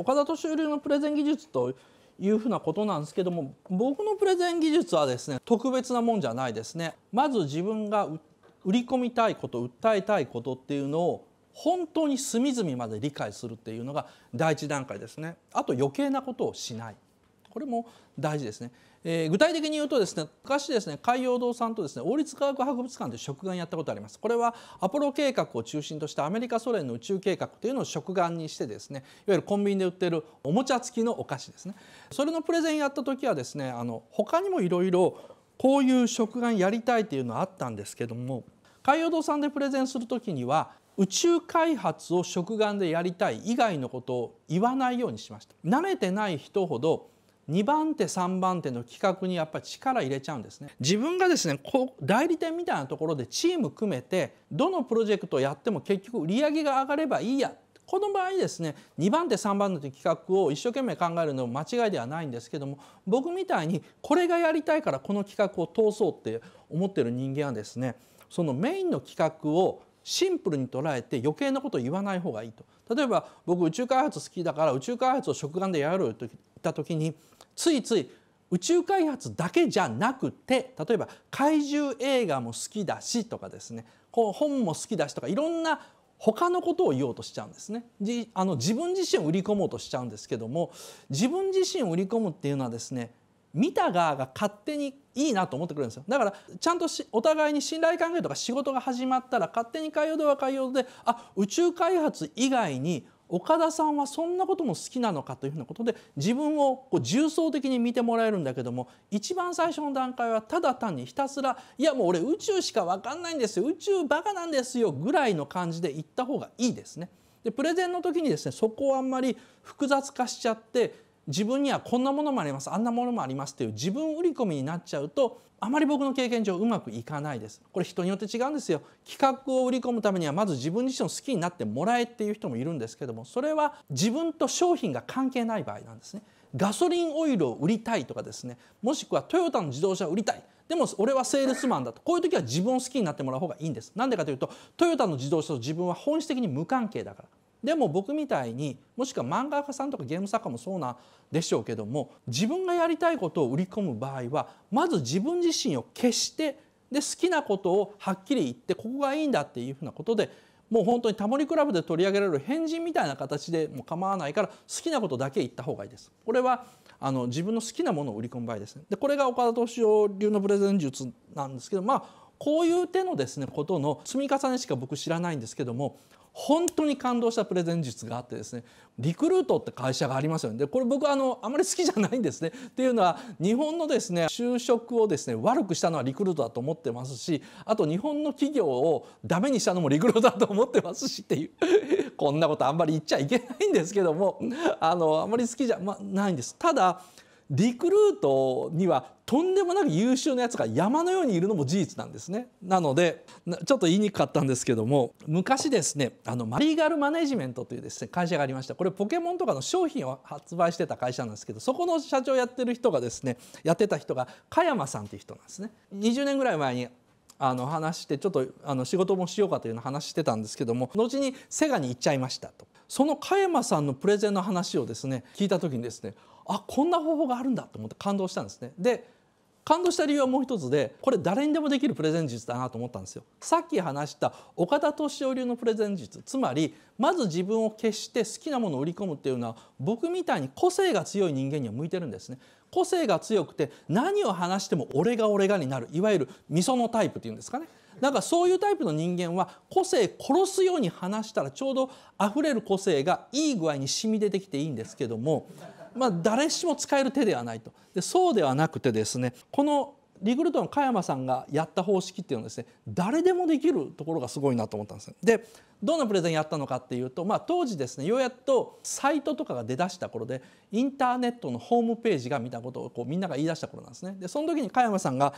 岡田敏夫流のプレゼン技術というふうなことなんですけども僕のプレゼン技術はですね特別なもんじゃないですね。まず自分が売り込みたいこと訴えたいことっていうのを本当に隅々まで理解するっていうのが第一段階ですね。あと余計なことをしないこれも大事ですね、えー、具体的に言うとですね昔ですね海洋堂さんとですね王立科学博物館で食玩やったことありますこれはアポロ計画を中心としたアメリカソ連の宇宙計画というのを食玩にしてですねいわゆるコンビニで売ってるおもちゃ付きのお菓子ですねそれのプレゼンやった時はですねあの他にもいろいろこういう食玩やりたいというのはあったんですけども海洋堂さんでプレゼンする時には宇宙開発を食玩でやりたい以外のことを言わないようにしました慣れてない人ほど2番手3番手の企画にやっぱり力入れちゃうんですね自分がですねこう代理店みたいなところでチーム組めてどのプロジェクトをやっても結局売り上げが上がればいいやこの場合ですね2番手3番手という企画を一生懸命考えるのも間違いではないんですけども僕みたいにこれがやりたいからこの企画を通そうって思ってる人間はですねそのメインの企画をシンプルに捉えて余計なことを言わない方がいいと例えば僕宇宙開発好きだから宇宙開発を食玩でやろうと言った時についつい宇宙開発だけじゃなくて例えば怪獣映画も好きだしとかですね本も好きだしとかいろんな他のことを言おうとしちゃうんですねあの自分自身を売り込もうとしちゃうんですけども自分自身を売り込むっていうのはですね見た側が勝手にいいなと思ってくるんですよだからちゃんとお互いに信頼関係とか仕事が始まったら勝手に海洋では海洋であ宇宙開発以外に岡田さんはそんなことも好きなのかというふうなことで自分をこう重層的に見てもらえるんだけども一番最初の段階はただ単にひたすら「いやもう俺宇宙しか分かんないんですよ宇宙バカなんですよ」ぐらいの感じで言った方がいいですね。でプレゼンの時にですねそこをあんまり複雑化しちゃって自分にはこんなものもありますあんなものもありますっていう自分売り込みになっちゃうとあまり僕の経験上うまくいかないですこれ人によって違うんですよ企画を売り込むためにはまず自分自身を好きになってもらえっていう人もいるんですけどもそれは自分と商品が関係ない場合なんですねガソリンオイルを売りたいとかですねもしくはトヨタの自動車を売りたいでも俺はセールスマンだとこういう時は自分を好きになってもらう方がいいんですなんでかというとトヨタの自動車と自分は本質的に無関係だからでも僕みたいにもしくは漫画家さんとかゲーム作家もそうなんでしょうけども自分がやりたいことを売り込む場合はまず自分自身を消してで好きなことをはっきり言ってここがいいんだっていうふうなことでもう本当にタモリクラブで取り上げられる変人みたいな形でも構わないから好きなことだけ言った方がいいです。これはあの自分の好きなものを売り込む場合ですね。でこれが岡田斗司夫流のプレゼン術なんですけどまあこういう手のですねことの積み重ねしか僕知らないんですけども本当に感動したプレゼン術があってですねリクルートって会社がありますよねでこれ僕あのあまり好きじゃないんですねっていうのは日本のですね就職をですね悪くしたのはリクルートだと思ってますしあと日本の企業をダメにしたのもリクルートだと思ってますしっていうこんなことあんまり言っちゃいけないんですけどもあのあまり好きじゃ、ま、ないんです。ただリクルートにはとんでもなく優秀なやつが山のようにいるのも事実なんですねなのでちょっと言いにくかったんですけども昔ですねあのマリーガルマネジメントというですね会社がありましたこれポケモンとかの商品を発売してた会社なんですけどそこの社長やってる人がですねやってた人が加山さんっていう人なんですね20年ぐらい前にあの話してちょっとあの仕事もしようかというの話してたんですけども後にセガに行っちゃいましたとその加山さんのプレゼンの話をですね聞いた時にですねあこんな方法があるんだと思って感動したんですね。で感動した理由はもう一つでこれ誰にでもできるプレゼン術だなと思ったんですよさっき話した岡田敏夫流のプレゼン術つまりまず自分を消して好きなものを売り込むっていうのは僕みたいに個性が強い人間には向いてるんですね個性が強くて何を話しても俺が俺がになるいわゆる味噌のタイプっていうんですかねなんかそういうタイプの人間は個性殺すように話したらちょうど溢れる個性がいい具合に染み出てきていいんですけどもまあ、誰しも使える手ではないとでそうではなくてですねこのリグルトの加山さんがやった方式っていうのはですね誰でもできるところがすごいなと思ったんですでどんなプレゼンやったのかっていうと、まあ、当時ですねようやっとサイトとかが出だした頃でインターネットのホームページが見たことをこうみんなが言い出した頃なんですねでその時に加山さんが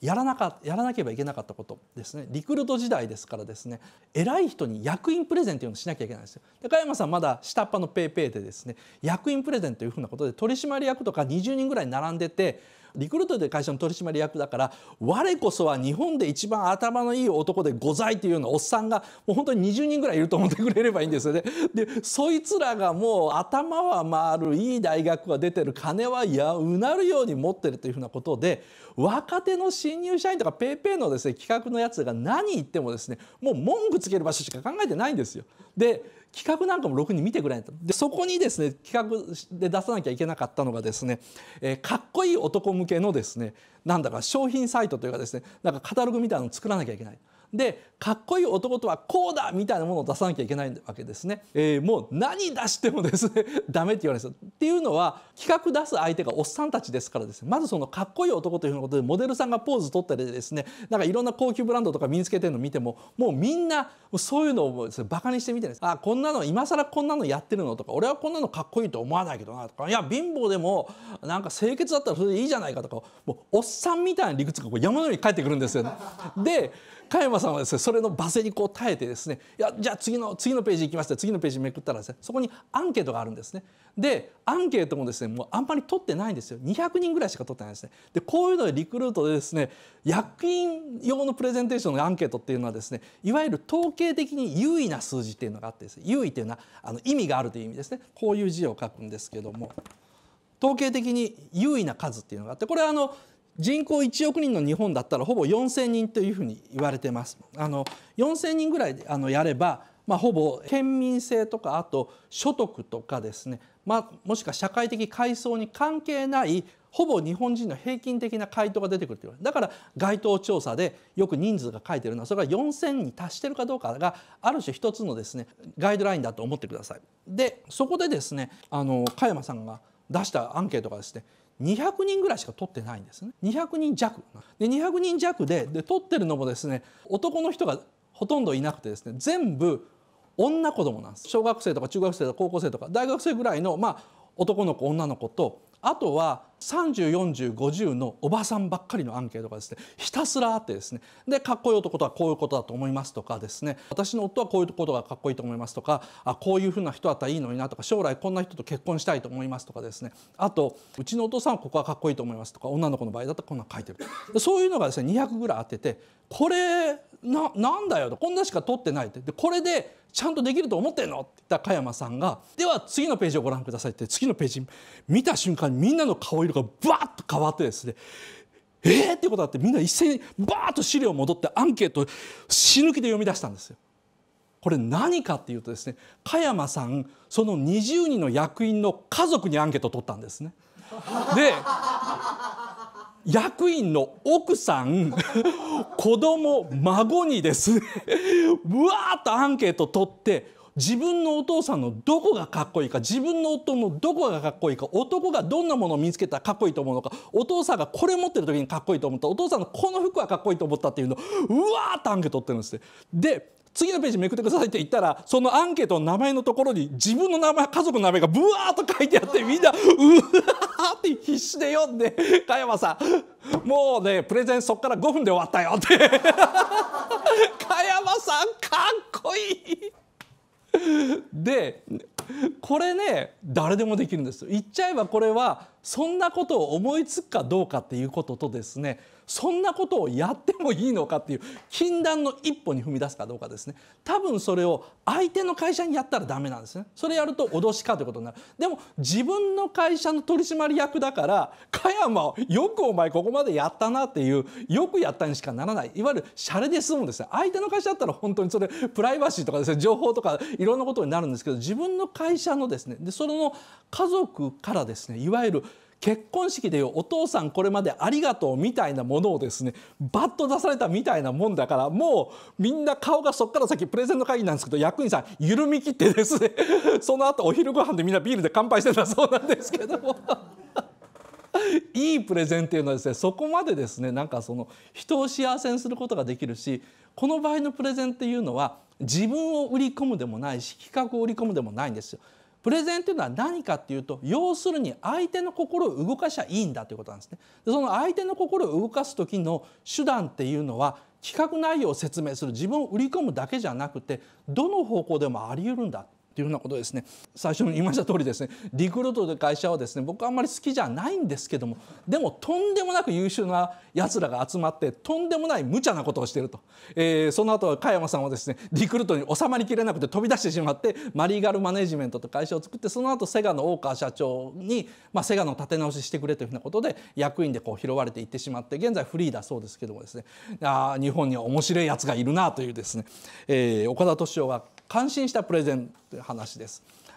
やらなかやらなければいけなかったことですねリクルート時代ですからですね偉い人に役員プレゼンというのをしなきゃいけないんですよ高山さんまだ下っ端のペ a ペ p でですね役員プレゼンというふうなことで取締役とか20人ぐらい並んでてリクルートで会社の取締役だから我こそは日本で一番頭のいい男でございというようなおっさんがもう本当に20人ぐらいいると思ってくれればいいんですよね。でそいつらがもう頭は回るいい大学が出てる金はいやうなるように持ってるというふうなことで若手の新入社員とか paypay のですね企画のやつが何言ってもですねもう文句つける場所しか考えてないんですよ。で企画なんかもろくに見てくれないとでそこにですね企画で出さなきゃいけなかったのがですね、えー、かっこいい男向けのですねなんだか商品サイトというかですねなんかカタログみたいなのを作らなきゃいけない。でかっこいい男とはこうだみたいなものを出さなきゃいけないわけですね、えー、もう何出してもですね ダメって言われるんですよっていうのは企画出す相手がおっさんたちですからですねまずそのかっこいい男というふうなことでモデルさんがポーズ取ったりですねなんかいろんな高級ブランドとか身につけてるの見てももうみんなそういうのをです、ね、バカにしてみてるんですあこんなの今更こんなのやってるのとか俺はこんなのかっこいいと思わないけどなとかいや貧乏でもなんか清潔だったらそれでいいじゃないかとかもうおっさんみたいな理屈がこう山のように返ってくるんですよ、ね。で加山さんはですねそれの罵声にこう耐えてですねいやじゃあ次の次のページ行きまして次のページめくったらですねそこにアンケートがあるんですね。でアンケートもですねもうあんまり取ってないんですよ200人ぐらいしか取ってないですね。でこういうのでリクルートでですね役員用のプレゼンテーションのアンケートっていうのはですねいわゆる統計的に優位な数字っていうのがあってです、ね、優位っていうのはあの意味があるという意味ですねこういう字を書くんですけども。統計的に優位な数っていうのがあってこれはあの人口1億人の日本だったらほぼ4,000人というふうに言われてます。あの4,000人ぐらいあのやればまあ、ほぼ県民性とかあと所得とかですね、まあ、もしくは社会的階層に関係ないほぼ日本人の平均的な回答が出てくるというだから該当調査でよく人数が書いてるのはそれが4,000に達してるかどうかがある種一つのですねガイドラインだと思ってください。でそこでですねあの加山さんが出したアンケートがですね200人ぐらいしか取ってないんですね200人弱で200人弱でで取ってるのもですね男の人がほとんどいなくてですね全部女子供なんです小学生とか中学生とか高校生とか大学生ぐらいのまあ男の子女の子とあとは304050のおばさんばっかりのアンケートがですねひたすらあってですねでかっこいい男とはこういうことだと思いますとかですね私の夫はこういうことがかっこいいと思いますとかあこういうふうな人だったらいいのになとか将来こんな人と結婚したいと思いますとかですねあとうちのお父さんはここはかっこいいと思いますとか女の子の場合だったらこんな書いてるそういうのがですね200ぐらいあっててこれななんだよとこんなしか取ってないってでこれでちゃんとできると思ってんのって言った加山さんがでは次のページをご覧くださいって次のページ見た瞬間みんなの顔色のがバッと変わってですねえーってことだってみんな一斉にバーッと資料戻ってアンケート死ぬ気で読み出したんですよ。これ何かっていうとですね加山さんその20人の役員の家族にアンケートを取ったんですね。で役員の奥さん子供孫にですねうわーっとアンケート取って自分のお父さんのどこがかっこいいか自分の夫のどこがかっこいいか男がどんなものを見つけたらかっこいいと思うのかお父さんがこれ持ってる時にかっこいいと思ったお父さんのこの服はかっこいいと思ったっていうのをうわーってアンケート取ってるんですってで次のページめくってくださいって言ったらそのアンケートの名前のところに自分の名前家族の名前がブワーっと書いてあってみんなうわーって必死で読んで加山さんもうねプレゼンそっから5分で終わったよって 加山さんかっこいいでこれね誰でもできるんです言っちゃえばこれはそんなことを思いつくかどうかっていうこととですねそんなことをやってもいいのかっていう禁断の一歩に踏み出すかどうかですね多分それを相手の会社にやったらダメなんですねそれやると脅しかということになるでも自分の会社の取締役だから加山よくお前ここまでやったなっていうよくやったにしかならないいわゆるシャレで済むんですね相手の会社だったら本当にそれプライバシーとかですね情報とかいろんなことになるんですけど自分の会社のですねでその家族からですねいわゆる結婚式でお父さんこれまでありがとうみたいなものをですねバッと出されたみたいなもんだからもうみんな顔がそっから先プレゼンの会議なんですけど役員さん緩み切ってですね その後お昼ご飯でみんなビールで乾杯してたそうなんですけども。いいプレゼンっていうのはですねそこまでですねなんかその人を幸せにすることができるしこの場合のプレゼンっていうのは自分を売り込むでもないし企画を売り込むでもないんですよ。プレゼンというのは何かっていうと要するに相手の心を動かしゃいいんだということなんですね。でその相手の心を動かす時の手段っていうのは企画内容を説明する自分を売り込むだけじゃなくてどの方向でもあり得るんだというふうなことですね最初に言いました通りですねリクルートという会社はですね僕はあんまり好きじゃないんですけどもでもとんでもなく優秀なやつらが集まってとんでもない無茶なことをしていると、えー、その後は加山さんはですねリクルートに収まりきれなくて飛び出してしまってマリーガルマネジメントという会社を作ってその後セガの大川社長に、まあ、セガの立て直ししてくれというふうなことで役員でこう拾われていってしまって現在フリーだそうですけどもですねあ日本には面白いやつがいるなというですね、えー、岡田敏夫が感心したプレゼンという話です。